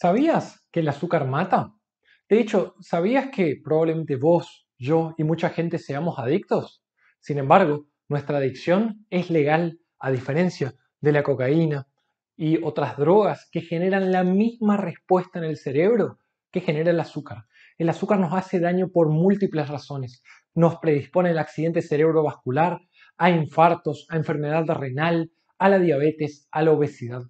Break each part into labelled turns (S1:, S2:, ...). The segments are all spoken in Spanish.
S1: ¿Sabías que el azúcar mata? De hecho, ¿sabías que probablemente vos, yo y mucha gente seamos adictos? Sin embargo, nuestra adicción es legal, a diferencia de la cocaína y otras drogas que generan la misma respuesta en el cerebro que genera el azúcar. El azúcar nos hace daño por múltiples razones. Nos predispone al accidente cerebrovascular, a infartos, a enfermedad renal, a la diabetes, a la obesidad.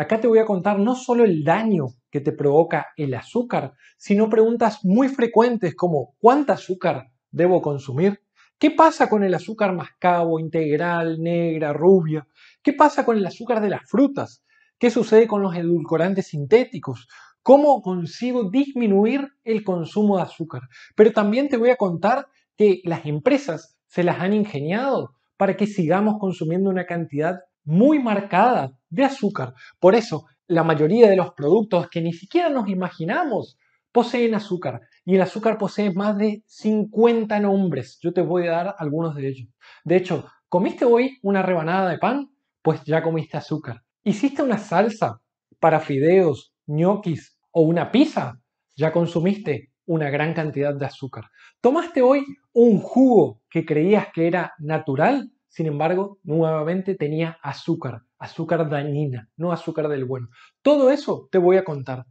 S1: Acá te voy a contar no solo el daño que te provoca el azúcar, sino preguntas muy frecuentes como ¿cuánta azúcar debo consumir? ¿Qué pasa con el azúcar mascabo, integral, negra, rubia? ¿Qué pasa con el azúcar de las frutas? ¿Qué sucede con los edulcorantes sintéticos? ¿Cómo consigo disminuir el consumo de azúcar? Pero también te voy a contar que las empresas se las han ingeniado para que sigamos consumiendo una cantidad muy marcada de azúcar. Por eso, la mayoría de los productos que ni siquiera nos imaginamos poseen azúcar. Y el azúcar posee más de 50 nombres. Yo te voy a dar algunos de ellos. De hecho, ¿comiste hoy una rebanada de pan? Pues ya comiste azúcar. ¿Hiciste una salsa para fideos, ñoquis o una pizza? Ya consumiste una gran cantidad de azúcar. ¿Tomaste hoy un jugo que creías que era natural? sin embargo, nuevamente tenía azúcar, azúcar dañina, no azúcar del bueno. Todo eso te voy a contar.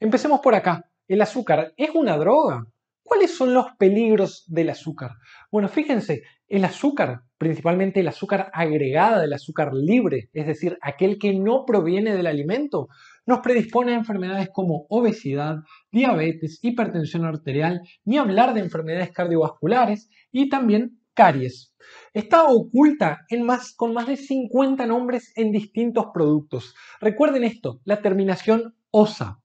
S1: Empecemos por acá. ¿El azúcar es una droga? ¿Cuáles son los peligros del azúcar? Bueno, fíjense, el azúcar, principalmente el azúcar agregada, el azúcar libre, es decir, aquel que no proviene del alimento, nos predispone a enfermedades como obesidad, diabetes, hipertensión arterial, ni hablar de enfermedades cardiovasculares y también caries. Está oculta en más, con más de 50 nombres en distintos productos. Recuerden esto, la terminación OSA.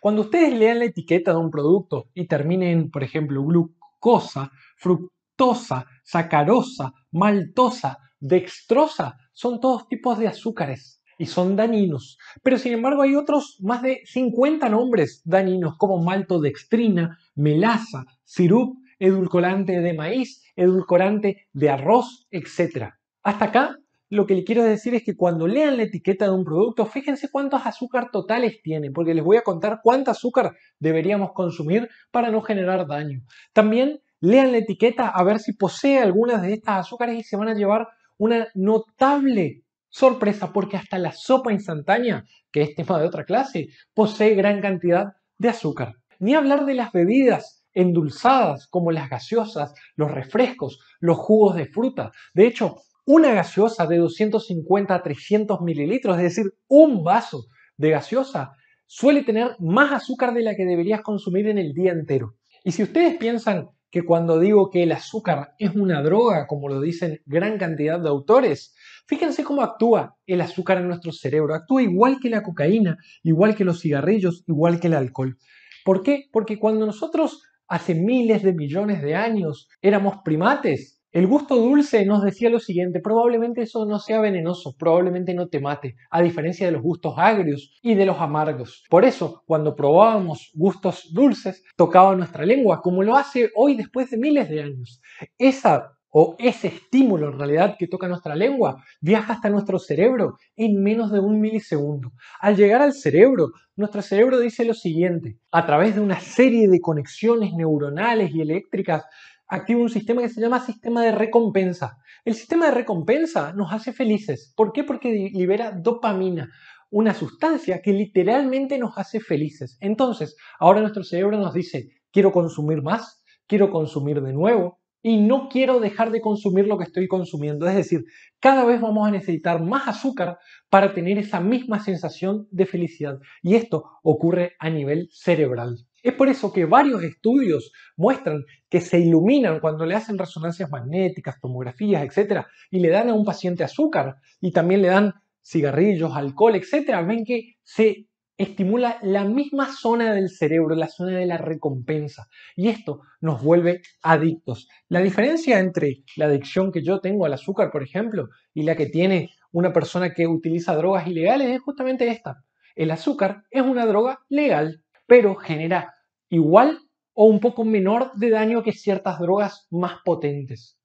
S1: Cuando ustedes lean la etiqueta de un producto y terminen, por ejemplo, glucosa, fructosa, sacarosa, maltosa, dextrosa, son todos tipos de azúcares y son daninos. Pero sin embargo hay otros más de 50 nombres daninos como maltodextrina, melaza, sirup, edulcorante de maíz, edulcorante de arroz, etc. Hasta acá, lo que le quiero decir es que cuando lean la etiqueta de un producto, fíjense cuántos azúcar totales tiene, porque les voy a contar cuánto azúcar deberíamos consumir para no generar daño. También lean la etiqueta a ver si posee algunas de estas azúcares y se van a llevar una notable sorpresa, porque hasta la sopa instantánea, que es tema de otra clase, posee gran cantidad de azúcar. Ni hablar de las bebidas endulzadas como las gaseosas, los refrescos, los jugos de fruta. De hecho, una gaseosa de 250 a 300 mililitros, es decir, un vaso de gaseosa, suele tener más azúcar de la que deberías consumir en el día entero. Y si ustedes piensan que cuando digo que el azúcar es una droga, como lo dicen gran cantidad de autores, fíjense cómo actúa el azúcar en nuestro cerebro. Actúa igual que la cocaína, igual que los cigarrillos, igual que el alcohol. ¿Por qué? Porque cuando nosotros hace miles de millones de años éramos primates. El gusto dulce nos decía lo siguiente, probablemente eso no sea venenoso, probablemente no te mate, a diferencia de los gustos agrios y de los amargos. Por eso, cuando probábamos gustos dulces, tocaba nuestra lengua, como lo hace hoy después de miles de años. Esa o ese estímulo en realidad que toca nuestra lengua viaja hasta nuestro cerebro en menos de un milisegundo. Al llegar al cerebro, nuestro cerebro dice lo siguiente, a través de una serie de conexiones neuronales y eléctricas, activa un sistema que se llama sistema de recompensa. El sistema de recompensa nos hace felices. ¿Por qué? Porque libera dopamina, una sustancia que literalmente nos hace felices. Entonces, ahora nuestro cerebro nos dice, quiero consumir más, quiero consumir de nuevo, y no quiero dejar de consumir lo que estoy consumiendo. Es decir, cada vez vamos a necesitar más azúcar para tener esa misma sensación de felicidad. Y esto ocurre a nivel cerebral. Es por eso que varios estudios muestran que se iluminan cuando le hacen resonancias magnéticas, tomografías, etcétera, y le dan a un paciente azúcar y también le dan cigarrillos, alcohol, etc. Ven que se estimula la misma zona del cerebro, la zona de la recompensa. Y esto nos vuelve adictos. La diferencia entre la adicción que yo tengo al azúcar, por ejemplo, y la que tiene una persona que utiliza drogas ilegales es justamente esta. El azúcar es una droga legal, pero genera igual o un poco menor de daño que ciertas drogas más potentes.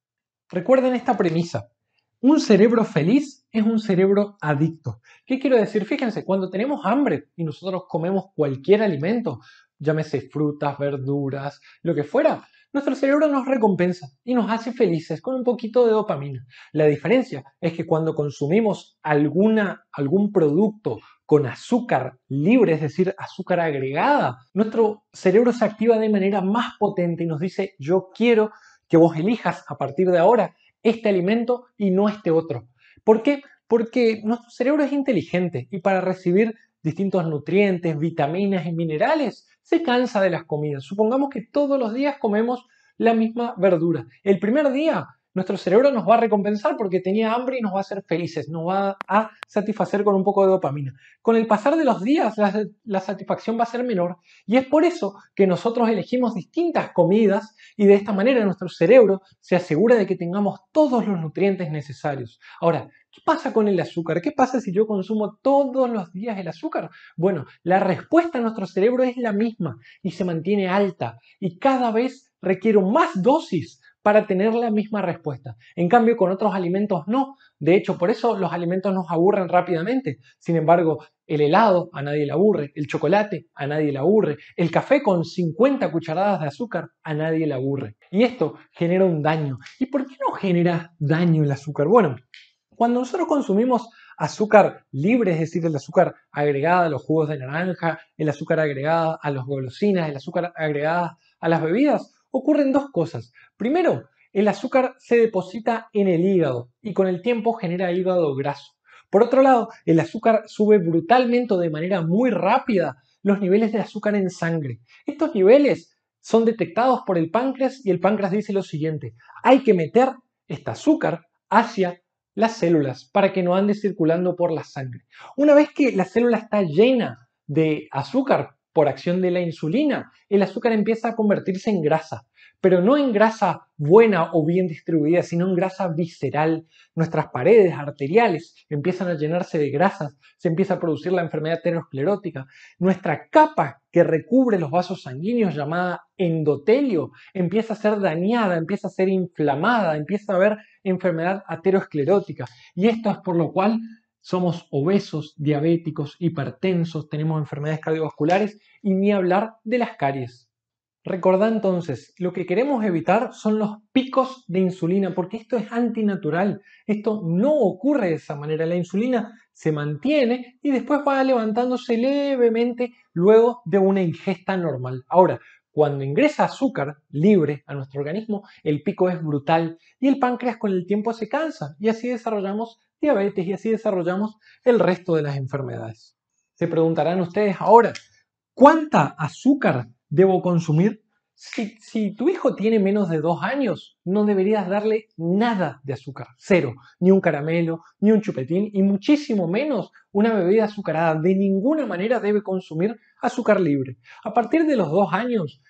S1: Recuerden esta premisa. Un cerebro feliz es un cerebro adicto. ¿Qué quiero decir? Fíjense, cuando tenemos hambre y nosotros comemos cualquier alimento, llámese frutas, verduras, lo que fuera, nuestro cerebro nos recompensa y nos hace felices con un poquito de dopamina. La diferencia es que cuando consumimos alguna, algún producto con azúcar libre, es decir, azúcar agregada, nuestro cerebro se activa de manera más potente y nos dice, yo quiero que vos elijas a partir de ahora este alimento y no este otro. ¿Por qué? Porque nuestro cerebro es inteligente y para recibir distintos nutrientes, vitaminas y minerales, se cansa de las comidas. Supongamos que todos los días comemos la misma verdura. El primer día nuestro cerebro nos va a recompensar porque tenía hambre y nos va a hacer felices, nos va a satisfacer con un poco de dopamina. Con el pasar de los días la, satisfacción va a ser menor y es por eso que nosotros elegimos distintas comidas y de esta manera nuestro cerebro se asegura de que tengamos todos los nutrientes necesarios. Ahora, ¿Qué pasa con el azúcar? ¿Qué pasa si yo consumo todos los días el azúcar? Bueno, la respuesta a nuestro cerebro es la misma y se mantiene alta y cada vez requiero más dosis para tener la misma respuesta. En cambio, con otros alimentos no. De hecho, por eso los alimentos nos aburren rápidamente. Sin embargo, el helado a nadie le aburre, el chocolate a nadie le aburre, el café con 50 cucharadas de azúcar a nadie le aburre. Y esto genera un daño. ¿Y por qué no genera daño el azúcar? Bueno, cuando nosotros consumimos azúcar libre, es decir, el azúcar agregada a los jugos de naranja, el azúcar agregada a las golosinas, el azúcar agregada a las bebidas, ocurren dos cosas. Primero, el azúcar se deposita en el hígado y con el tiempo genera hígado graso. Por otro lado, el azúcar sube brutalmente o de manera muy rápida los niveles de azúcar en sangre. Estos niveles son detectados por el páncreas y el páncreas dice lo siguiente, hay que meter este azúcar hacia las células para que no ande circulando por la sangre. Una vez que la célula está llena de azúcar, por acción de la insulina, el azúcar empieza a convertirse en grasa, pero no en grasa buena o bien distribuida, sino en grasa visceral. Nuestras paredes arteriales empiezan a llenarse de grasas, se empieza a producir la enfermedad aterosclerótica. Nuestra capa que recubre los vasos sanguíneos, llamada endotelio, empieza a ser dañada, empieza a ser inflamada, empieza a haber enfermedad aterosclerótica. Y esto es por lo cual somos obesos, diabéticos, hipertensos, tenemos enfermedades cardiovasculares y ni hablar de las caries. recordad entonces, lo que queremos evitar son los picos de insulina, porque esto es antinatural. Esto no ocurre de esa manera. La insulina se mantiene y después va levantándose levemente luego de una ingesta normal. Ahora, cuando ingresa azúcar libre a nuestro organismo, el pico es brutal y el páncreas con el tiempo se cansa y así desarrollamos diabetes y así desarrollamos el resto de las enfermedades. Se preguntarán ustedes ahora, ¿cuánta azúcar debo consumir si, tu hijo tiene menos de dos años, no deberías darle nada de azúcar, cero, ni un caramelo, ni un chupetín, y muchísimo menos una bebida azucarada. De ninguna manera debe consumir azúcar libre. A partir de los dos años,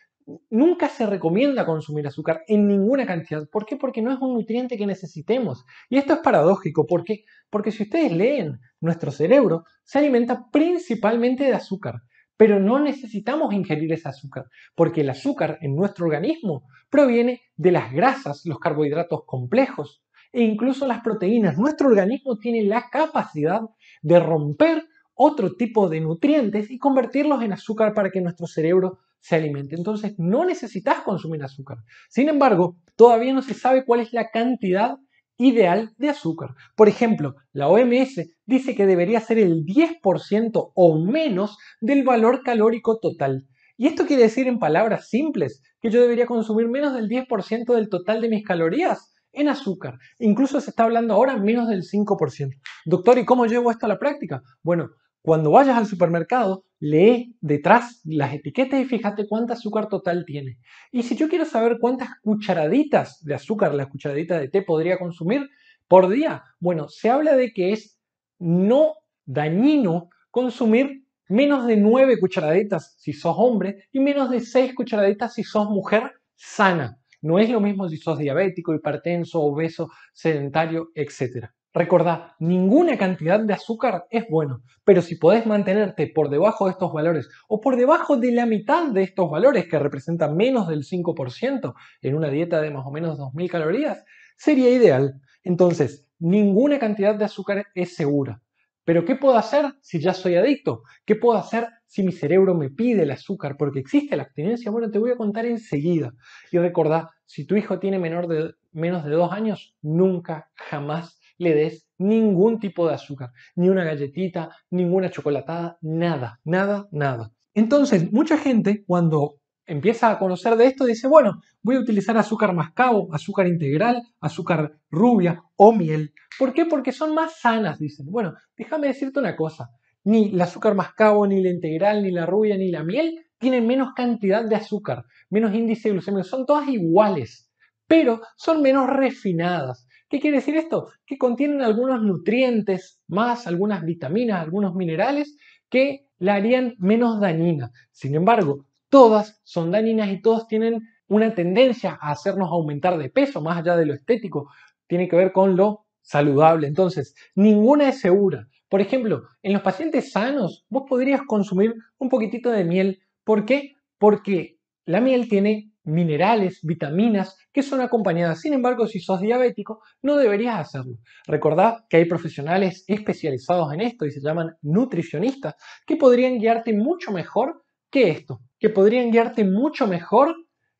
S1: nunca se recomienda consumir azúcar en ninguna cantidad. ¿Por qué? Porque no es un nutriente que necesitemos. Y esto es paradójico, ¿por qué? Porque si ustedes leen, nuestro cerebro se alimenta principalmente de azúcar pero no necesitamos ingerir ese azúcar, porque el azúcar en nuestro organismo proviene de las grasas, los carbohidratos complejos e incluso las proteínas. Nuestro organismo tiene la capacidad de romper otro tipo de nutrientes y convertirlos en azúcar para que nuestro cerebro se alimente. Entonces no necesitas consumir azúcar. Sin embargo, todavía no se sabe cuál es la cantidad ideal de azúcar. Por ejemplo, la OMS dice que debería ser el 10% o menos del valor calórico total. Y esto quiere decir en palabras simples que yo debería consumir menos del 10% del total de mis calorías en azúcar. Incluso se está hablando ahora menos del 5%. Doctor, ¿y cómo llevo esto a la práctica? Bueno, cuando vayas al supermercado, lee detrás las etiquetas y fíjate cuánta azúcar total tiene. Y si yo quiero saber cuántas cucharaditas de azúcar, la cucharadita de té podría consumir por día, bueno, se habla de que es no dañino consumir menos de nueve cucharaditas si sos hombre y menos de seis cucharaditas si sos mujer sana. No es lo mismo si sos diabético, hipertenso, obeso, sedentario, etc. Recordá, ninguna cantidad de azúcar es bueno, pero si podés mantenerte por debajo de estos valores o por debajo de la mitad de estos valores, que representan menos del 5% en una dieta de más o menos 2.000 calorías, sería ideal. Entonces, ninguna cantidad de azúcar es segura. Pero ¿qué puedo hacer si ya soy adicto? ¿Qué puedo hacer si mi cerebro me pide el azúcar? Porque existe la abstinencia. Bueno, te voy a contar enseguida. Y recordá, si tu hijo tiene menor de, menos de dos años, nunca, jamás le des ningún tipo de azúcar, ni una galletita, ninguna chocolatada, nada, nada, nada. Entonces, mucha gente cuando empieza a conocer de esto dice, bueno, voy a utilizar azúcar mascabo, azúcar integral, azúcar rubia o miel. ¿Por qué? Porque son más sanas, dicen. Bueno, déjame decirte una cosa, ni el azúcar mascabo, ni la integral, ni la rubia, ni la miel tienen menos cantidad de azúcar, menos índice glucémico, son todas iguales, pero son menos refinadas. ¿Qué quiere decir esto? Que contienen algunos nutrientes más, algunas vitaminas, algunos minerales que la harían menos dañina. Sin embargo, todas son dañinas y todas tienen una tendencia a hacernos aumentar de peso, más allá de lo estético, tiene que ver con lo saludable. Entonces, ninguna es segura. Por ejemplo, en los pacientes sanos, vos podrías consumir un poquitito de miel. ¿Por qué? Porque la miel tiene minerales, vitaminas, que son acompañadas. Sin embargo, si sos diabético, no deberías hacerlo. Recordad que hay profesionales especializados en esto y se llaman nutricionistas, que podrían guiarte mucho mejor que esto, que podrían guiarte mucho mejor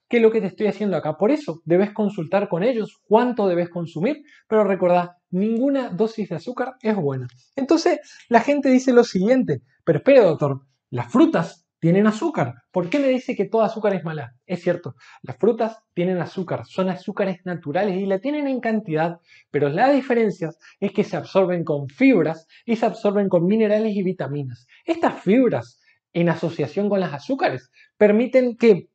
S1: que lo que te estoy haciendo acá. Por eso debes consultar con ellos cuánto debes consumir, pero recordad, ninguna dosis de azúcar es buena. Entonces, la gente dice lo siguiente, pero espere doctor, las frutas tienen azúcar. ¿Por qué me dice que todo azúcar es mala? Es cierto, las frutas tienen azúcar, son azúcares naturales y la tienen en cantidad, pero la diferencia es que se absorben con fibras y se absorben con minerales y vitaminas. Estas fibras, en asociación con las azúcares, permiten que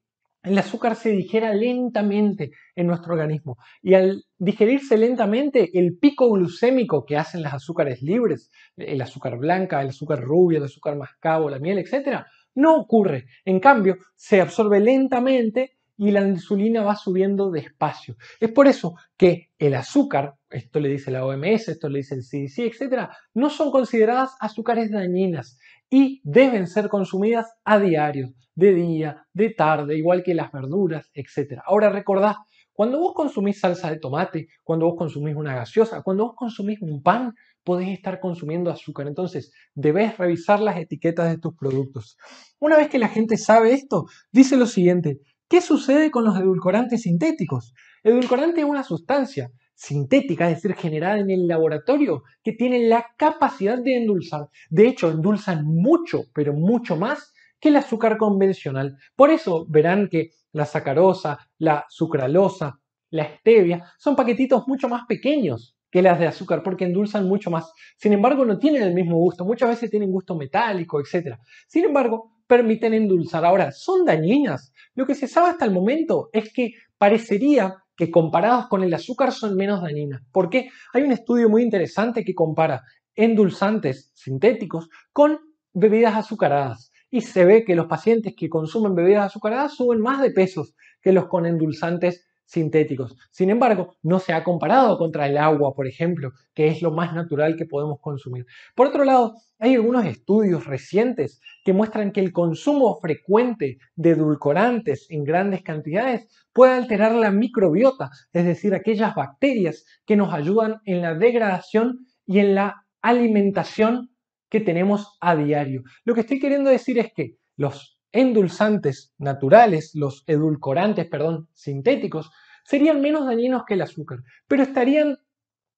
S1: el azúcar se digiera lentamente en nuestro organismo y al digerirse lentamente el pico glucémico que hacen las azúcares libres, el azúcar blanca, el azúcar rubio, el azúcar mascabo, la miel, etcétera, no ocurre. En cambio, se absorbe lentamente y la insulina va subiendo despacio. Es por eso que el azúcar, esto le dice la OMS, esto le dice el CDC, etcétera, no son consideradas azúcares dañinas y deben ser consumidas a diario, de día, de tarde, igual que las verduras, etcétera. Ahora recordad, cuando vos consumís salsa de tomate, cuando vos consumís una gaseosa, cuando vos consumís un pan, podés estar consumiendo azúcar. Entonces, debes revisar las etiquetas de tus productos. Una vez que la gente sabe esto, dice lo siguiente, ¿qué sucede con los edulcorantes sintéticos? Edulcorante es una sustancia sintética, es decir, generada en el laboratorio, que tiene la capacidad de endulzar. De hecho, endulzan mucho, pero mucho más que el azúcar convencional. Por eso verán que la sacarosa, la sucralosa, la stevia, son paquetitos mucho más pequeños que las de azúcar porque endulzan mucho más. Sin embargo, no tienen el mismo gusto. Muchas veces tienen gusto metálico, etc. Sin embargo, permiten endulzar. Ahora, ¿son dañinas? Lo que se sabe hasta el momento es que parecería que comparados con el azúcar son menos dañinas. ¿Por qué? Hay un estudio muy interesante que compara endulzantes sintéticos con bebidas azucaradas. Y se ve que los pacientes que consumen bebidas azucaradas suben más de pesos que los con endulzantes sintéticos. Sin embargo, no se ha comparado contra el agua, por ejemplo, que es lo más natural que podemos consumir. Por otro lado, hay algunos estudios recientes que muestran que el consumo frecuente de edulcorantes en grandes cantidades puede alterar la microbiota, es decir, aquellas bacterias que nos ayudan en la degradación y en la alimentación que tenemos a diario. Lo que estoy queriendo decir es que los endulzantes naturales, los edulcorantes, perdón, sintéticos, serían menos dañinos que el azúcar, pero estarían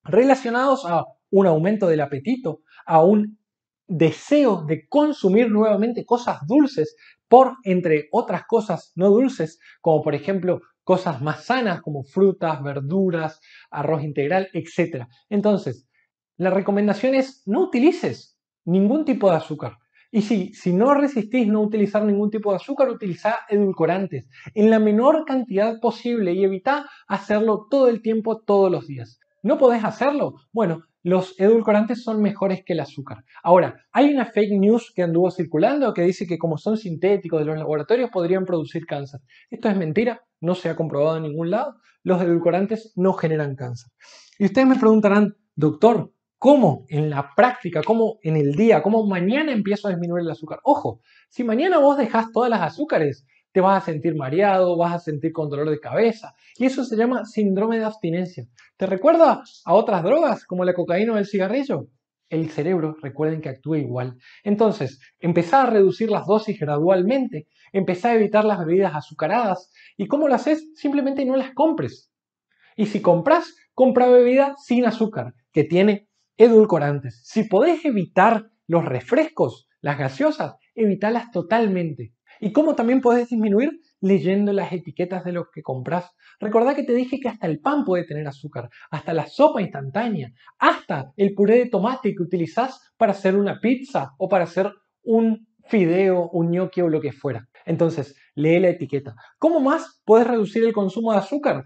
S1: relacionados a un aumento del apetito, a un deseo de consumir nuevamente cosas dulces por, entre otras cosas no dulces, como por ejemplo cosas más sanas como frutas, verduras, arroz integral, etc. Entonces, la recomendación es no utilices ningún tipo de azúcar. Y si no resistís no utilizar ningún tipo de azúcar, utiliza edulcorantes en la menor cantidad posible y evita hacerlo todo el tiempo, todos los días. ¿No podés hacerlo? Bueno, los edulcorantes son mejores que el azúcar. Ahora, hay una fake news que anduvo circulando que dice que como son sintéticos de los laboratorios podrían producir cáncer. Esto es mentira, no se ha comprobado en ningún lado. Los edulcorantes no generan cáncer. Y ustedes me preguntarán, doctor, cómo en la práctica, cómo en el día, cómo mañana empiezo a disminuir el azúcar. Ojo, si mañana vos dejas todas las azúcares, te vas a sentir mareado, vas a sentir con dolor de cabeza. Y eso se llama síndrome de abstinencia. ¿Te recuerda a otras drogas como la cocaína o el cigarrillo? El cerebro, recuerden que actúa igual. Entonces, empezá a reducir las dosis gradualmente, empezá a evitar las bebidas azucaradas. ¿Y cómo lo haces? Simplemente no las compres. Y si compras, compra bebida sin azúcar, que tiene edulcorantes. Si podés evitar los refrescos, las gaseosas, evitalas totalmente. Y cómo también podés disminuir leyendo las etiquetas de los que compras. Recordá que te dije que hasta el pan puede tener azúcar, hasta la sopa instantánea, hasta el puré de tomate que utilizás para hacer una pizza o para hacer un fideo, un ñoqui o lo que fuera. Entonces, lee la etiqueta. ¿Cómo más puedes reducir el consumo de azúcar?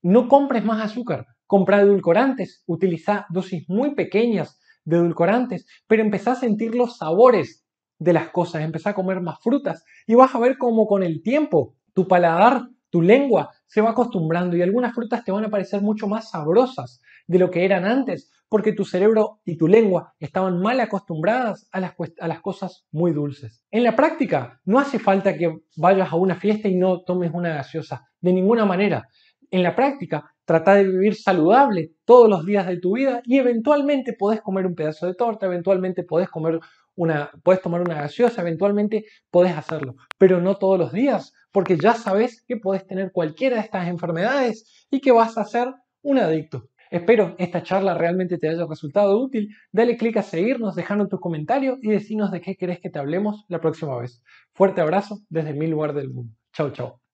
S1: No compres más azúcar. Comprar edulcorantes, utiliza dosis muy pequeñas de edulcorantes, pero empezar a sentir los sabores de las cosas, empezar a comer más frutas y vas a ver cómo con el tiempo tu paladar, tu lengua se va acostumbrando y algunas frutas te van a parecer mucho más sabrosas de lo que eran antes, porque tu cerebro y tu lengua estaban mal acostumbradas a las, a las, cosas muy dulces. En la práctica, no hace falta que vayas a una fiesta y no tomes una gaseosa, de ninguna manera. En la práctica, Trata de vivir saludable todos los días de tu vida y eventualmente podés comer un pedazo de torta, eventualmente podés comer una, podés tomar una gaseosa, eventualmente podés hacerlo, pero no todos los días, porque ya sabes que podés tener cualquiera de estas enfermedades y que vas a ser un adicto. Espero esta charla realmente te haya resultado útil. Dale click a seguirnos, dejando tus comentarios y decinos de qué querés que te hablemos la próxima vez. Fuerte abrazo desde mi lugar del mundo. Chao, chao.